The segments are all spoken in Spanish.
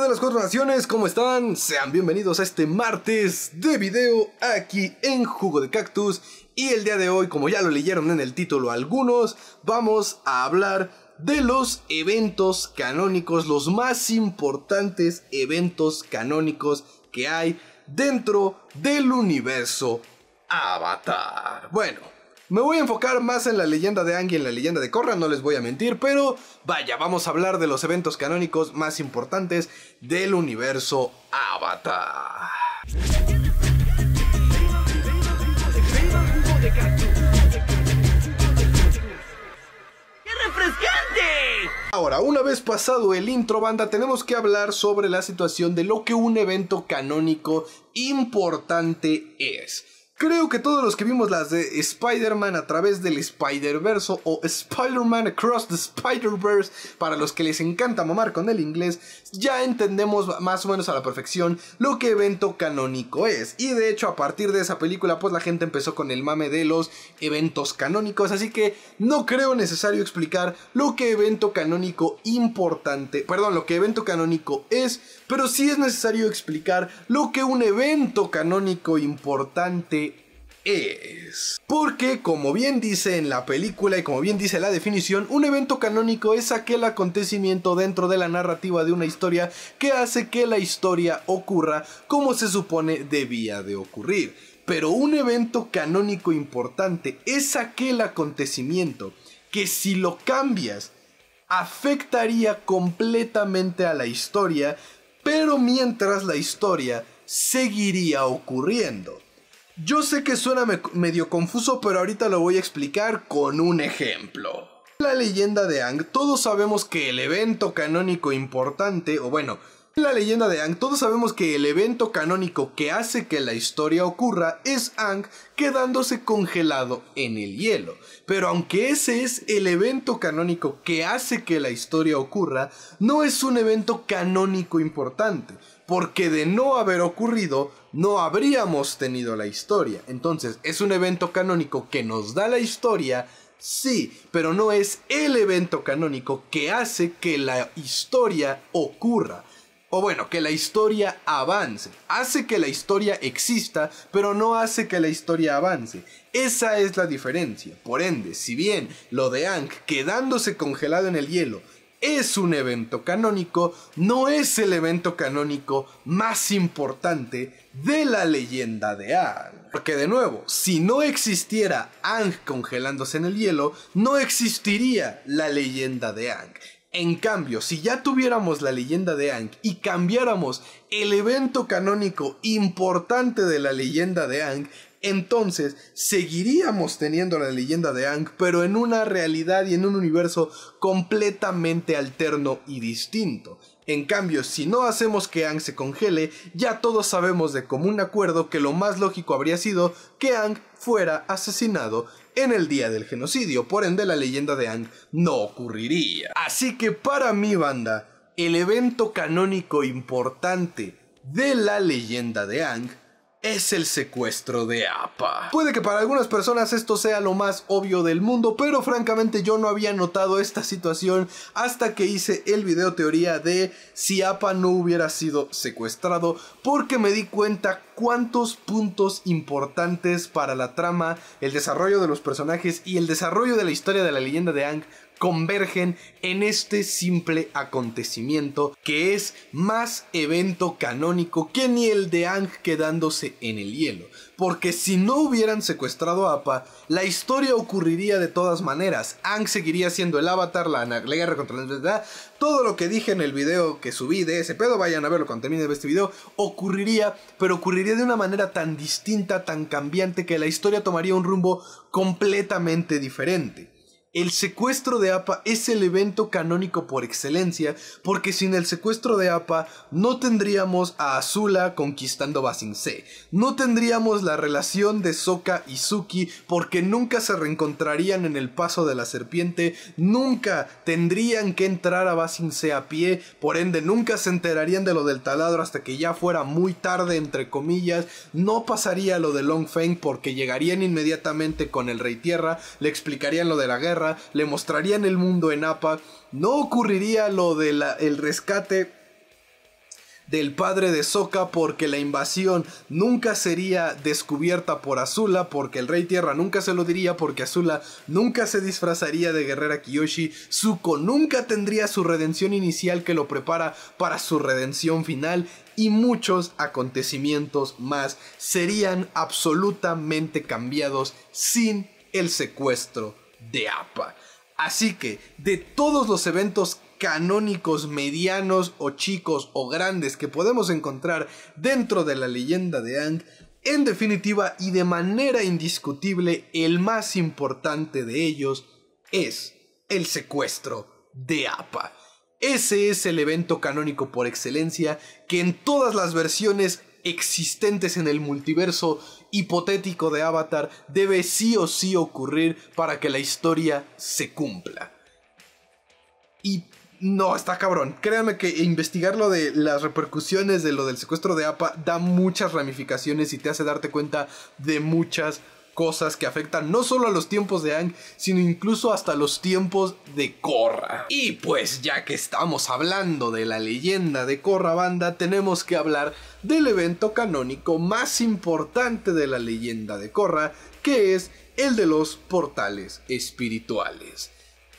de las cuatro naciones, ¿cómo están? Sean bienvenidos a este martes de video aquí en Jugo de Cactus. Y el día de hoy, como ya lo leyeron en el título algunos, vamos a hablar de los eventos canónicos, los más importantes eventos canónicos que hay dentro del universo Avatar. Bueno, me voy a enfocar más en la leyenda de Angie y en la leyenda de Korra, no les voy a mentir, pero vaya, vamos a hablar de los eventos canónicos más importantes del universo Avatar. Qué refrescante. Ahora, una vez pasado el intro banda, tenemos que hablar sobre la situación de lo que un evento canónico importante es. Creo que todos los que vimos las de Spider-Man a través del spider verse o Spider-Man Across the Spider-Verse, para los que les encanta mamar con el inglés, ya entendemos más o menos a la perfección lo que evento canónico es. Y de hecho, a partir de esa película, pues la gente empezó con el mame de los eventos canónicos, así que no creo necesario explicar lo que evento canónico importante, perdón, lo que evento canónico es, pero sí es necesario explicar lo que un evento canónico importante es. Porque, como bien dice en la película y como bien dice la definición, un evento canónico es aquel acontecimiento dentro de la narrativa de una historia que hace que la historia ocurra como se supone debía de ocurrir. Pero un evento canónico importante es aquel acontecimiento que si lo cambias afectaría completamente a la historia, pero mientras la historia seguiría ocurriendo. Yo sé que suena medio confuso, pero ahorita lo voy a explicar con un ejemplo. La leyenda de Ang, todos sabemos que el evento canónico importante, o bueno, la leyenda de Ang, todos sabemos que el evento canónico que hace que la historia ocurra es Ang quedándose congelado en el hielo. Pero aunque ese es el evento canónico que hace que la historia ocurra, no es un evento canónico importante, porque de no haber ocurrido, no habríamos tenido la historia. Entonces, es un evento canónico que nos da la historia, sí, pero no es el evento canónico que hace que la historia ocurra o bueno, que la historia avance. Hace que la historia exista, pero no hace que la historia avance. Esa es la diferencia. Por ende, si bien lo de Ang quedándose congelado en el hielo es un evento canónico, no es el evento canónico más importante de la leyenda de Ang. Porque de nuevo, si no existiera Ang congelándose en el hielo, no existiría la leyenda de Ang. En cambio, si ya tuviéramos la leyenda de Ang y cambiáramos el evento canónico importante de la leyenda de Ang, entonces seguiríamos teniendo la leyenda de Ang, pero en una realidad y en un universo completamente alterno y distinto. En cambio, si no hacemos que Ang se congele, ya todos sabemos de común acuerdo que lo más lógico habría sido que Ang fuera asesinado en el día del genocidio, por ende la leyenda de Ang no ocurriría. Así que para mi banda, el evento canónico importante de la leyenda de Ang es el secuestro de APA. Puede que para algunas personas esto sea lo más obvio del mundo, pero francamente yo no había notado esta situación hasta que hice el video teoría de si APA no hubiera sido secuestrado, porque me di cuenta cuántos puntos importantes para la trama, el desarrollo de los personajes y el desarrollo de la historia de la leyenda de Ang convergen en este simple acontecimiento que es más evento canónico que ni el de Ang quedándose en el hielo. Porque si no hubieran secuestrado a Appa, la historia ocurriría de todas maneras. Ang seguiría siendo el avatar, la, guerra contra la verdad. Todo lo que dije en el video que subí de ese pedo, vayan a verlo cuando termine este video, ocurriría, pero ocurriría de una manera tan distinta, tan cambiante, que la historia tomaría un rumbo completamente diferente. El secuestro de APA es el evento canónico por excelencia, porque sin el secuestro de APA no tendríamos a Azula conquistando Basingse, no tendríamos la relación de Soka y Suki porque nunca se reencontrarían en el paso de la serpiente, nunca tendrían que entrar a C a pie, por ende nunca se enterarían de lo del taladro hasta que ya fuera muy tarde entre comillas, no pasaría lo de Long Feng porque llegarían inmediatamente con el Rey Tierra, le explicarían lo de la guerra, le mostrarían el mundo en APA, no ocurriría lo del rescate del padre de Soka porque la invasión nunca sería descubierta por Azula, porque el Rey Tierra nunca se lo diría, porque Azula nunca se disfrazaría de guerrera Kiyoshi, Zuko nunca tendría su redención inicial que lo prepara para su redención final y muchos acontecimientos más serían absolutamente cambiados sin el secuestro de APA. Así que, de todos los eventos canónicos, medianos o chicos o grandes que podemos encontrar dentro de la leyenda de Ang, en definitiva y de manera indiscutible, el más importante de ellos es el secuestro de APA. Ese es el evento canónico por excelencia que en todas las versiones existentes en el multiverso hipotético de Avatar debe sí o sí ocurrir para que la historia se cumpla. Y no, está cabrón. Créanme que investigar lo de las repercusiones de lo del secuestro de APA da muchas ramificaciones y te hace darte cuenta de muchas cosas que afectan no solo a los tiempos de Ang, sino incluso hasta los tiempos de Korra. Y pues ya que estamos hablando de la leyenda de Korra Banda, tenemos que hablar del evento canónico más importante de la leyenda de Korra, que es el de los portales espirituales.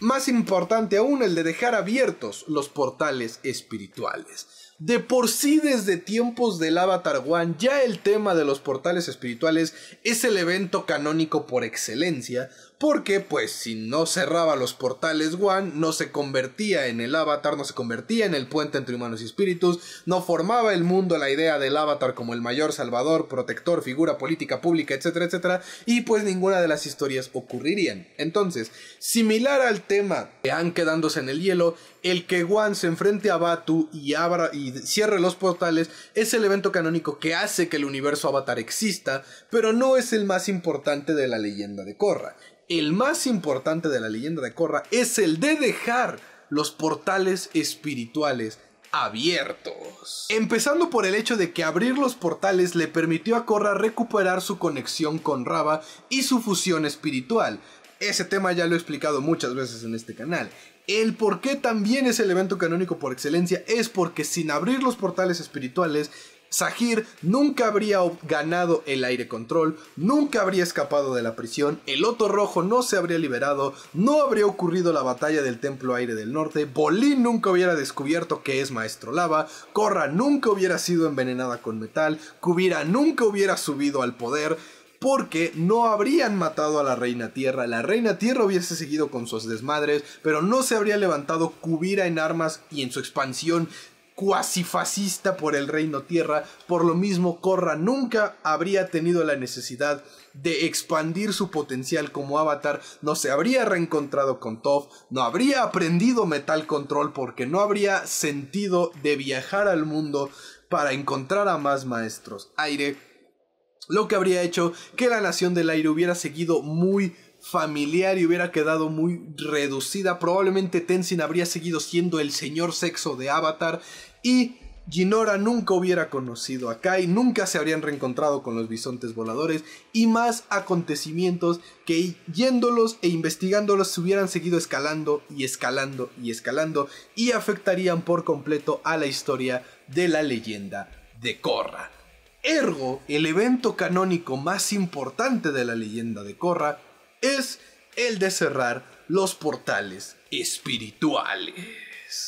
Más importante aún el de dejar abiertos los portales espirituales. De por sí desde tiempos del Avatar One, ya el tema de los portales espirituales es el evento canónico por excelencia, porque pues si no cerraba los portales One, no se convertía en el Avatar, no se convertía en el puente entre humanos y espíritus, no formaba el mundo la idea del Avatar como el mayor salvador, protector, figura política pública, etcétera, etcétera, y pues ninguna de las historias ocurrirían. Entonces, similar al tema que han quedándose en el hielo, el que One se enfrente a Batu y abra y y cierre los portales es el evento canónico que hace que el universo Avatar exista, pero no es el más importante de la leyenda de Korra. El más importante de la leyenda de Korra es el de dejar los portales espirituales abiertos. Empezando por el hecho de que abrir los portales le permitió a Korra recuperar su conexión con Raba y su fusión espiritual, ese tema ya lo he explicado muchas veces en este canal. El por qué también es el evento canónico por excelencia es porque sin abrir los portales espirituales, Sahir nunca habría ganado el aire control, nunca habría escapado de la prisión, el Loto Rojo no se habría liberado, no habría ocurrido la batalla del Templo Aire del Norte, Bolín nunca hubiera descubierto que es Maestro Lava, Corra nunca hubiera sido envenenada con metal, Kubira nunca hubiera subido al poder, porque no habrían matado a la Reina Tierra. La Reina Tierra hubiese seguido con sus desmadres, pero no se habría levantado Cubira en armas y en su expansión cuasi fascista por el Reino Tierra. Por lo mismo, Korra nunca habría tenido la necesidad de expandir su potencial como avatar, no se habría reencontrado con Toph, no habría aprendido Metal Control porque no habría sentido de viajar al mundo para encontrar a más maestros aire lo que habría hecho que la Nación del Aire hubiera seguido muy familiar y hubiera quedado muy reducida. Probablemente Tenzin habría seguido siendo el señor sexo de Avatar y Jinora nunca hubiera conocido a Kai, nunca se habrían reencontrado con los bisontes voladores y más acontecimientos que yéndolos e investigándolos se hubieran seguido escalando y escalando y escalando y afectarían por completo a la historia de la leyenda de Korra. Ergo, el evento canónico más importante de la leyenda de Korra es el de cerrar los portales espirituales.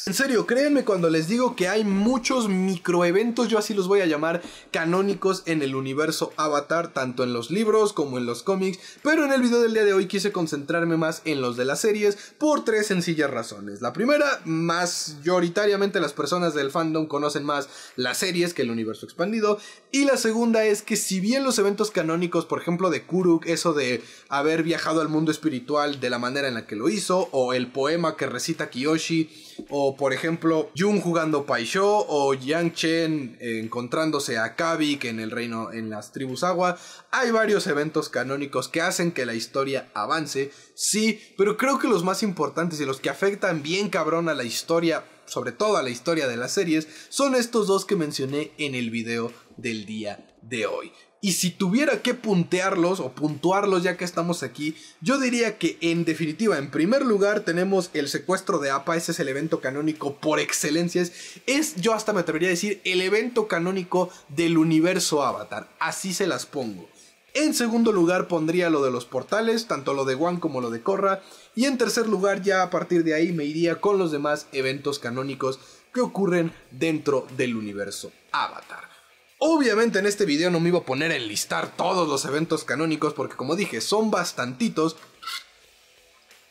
En serio, créanme cuando les digo que hay muchos microeventos, yo así los voy a llamar, canónicos en el universo Avatar, tanto en los libros como en los cómics, pero en el video del día de hoy quise concentrarme más en los de las series por tres sencillas razones. La primera, mayoritariamente las personas del fandom conocen más las series que el universo expandido, y la segunda es que si bien los eventos canónicos, por ejemplo de Kuruk, eso de haber viajado al mundo espiritual de la manera en la que lo hizo, o el poema que recita Kiyoshi, o o por ejemplo Jung jugando Paisho o Yang Chen encontrándose a Kavik en el reino en las tribus agua. Hay varios eventos canónicos que hacen que la historia avance, sí, pero creo que los más importantes y los que afectan bien cabrón a la historia, sobre todo a la historia de las series, son estos dos que mencioné en el video del día de hoy. Y si tuviera que puntearlos o puntuarlos ya que estamos aquí, yo diría que en definitiva, en primer lugar tenemos el secuestro de APA, ese es el evento canónico por excelencias es, yo hasta me atrevería a decir el evento canónico del universo Avatar, así se las pongo. En segundo lugar pondría lo de los portales, tanto lo de One como lo de Korra. Y en tercer lugar ya a partir de ahí me iría con los demás eventos canónicos que ocurren dentro del universo Avatar. Obviamente en este video no me iba a poner a enlistar todos los eventos canónicos porque como dije son bastantitos,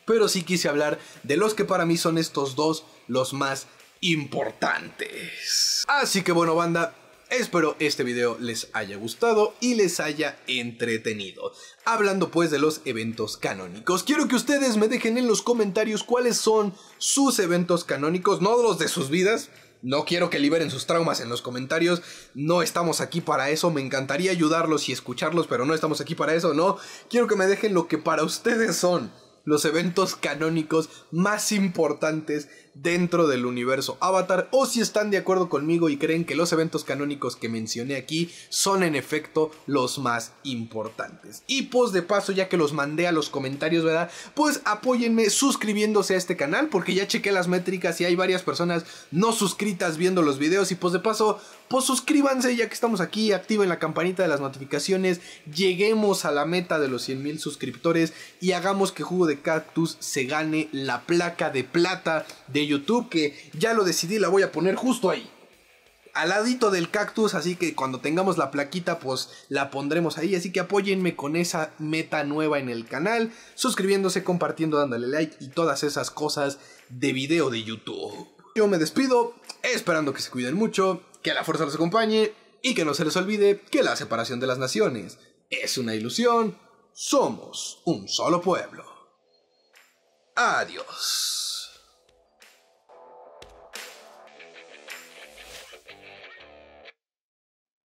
pero sí quise hablar de los que para mí son estos dos los más importantes. Así que bueno banda, Espero este video les haya gustado y les haya entretenido. Hablando pues de los eventos canónicos, quiero que ustedes me dejen en los comentarios cuáles son sus eventos canónicos, no los de sus vidas, no quiero que liberen sus traumas en los comentarios. No estamos aquí para eso. Me encantaría ayudarlos y escucharlos, pero no estamos aquí para eso. No, quiero que me dejen lo que para ustedes son los eventos canónicos más importantes dentro del universo Avatar o si están de acuerdo conmigo y creen que los eventos canónicos que mencioné aquí son en efecto los más importantes. Y pues de paso ya que los mandé a los comentarios, ¿verdad? Pues apóyenme suscribiéndose a este canal porque ya chequé las métricas y hay varias personas no suscritas viendo los videos y pues de paso pues suscríbanse ya que estamos aquí, activen la campanita de las notificaciones, lleguemos a la meta de los 100 mil suscriptores y hagamos que Jugo de Cactus se gane la placa de plata de YouTube, que ya lo decidí, la voy a poner justo ahí. Al ladito del cactus, así que cuando tengamos la plaquita, pues la pondremos ahí. Así que apóyenme con esa meta nueva en el canal, suscribiéndose, compartiendo, dándole like y todas esas cosas de video de YouTube. Yo me despido, esperando que se cuiden mucho que la fuerza los acompañe y que no se les olvide que la separación de las naciones es una ilusión. Somos un solo pueblo. Adiós.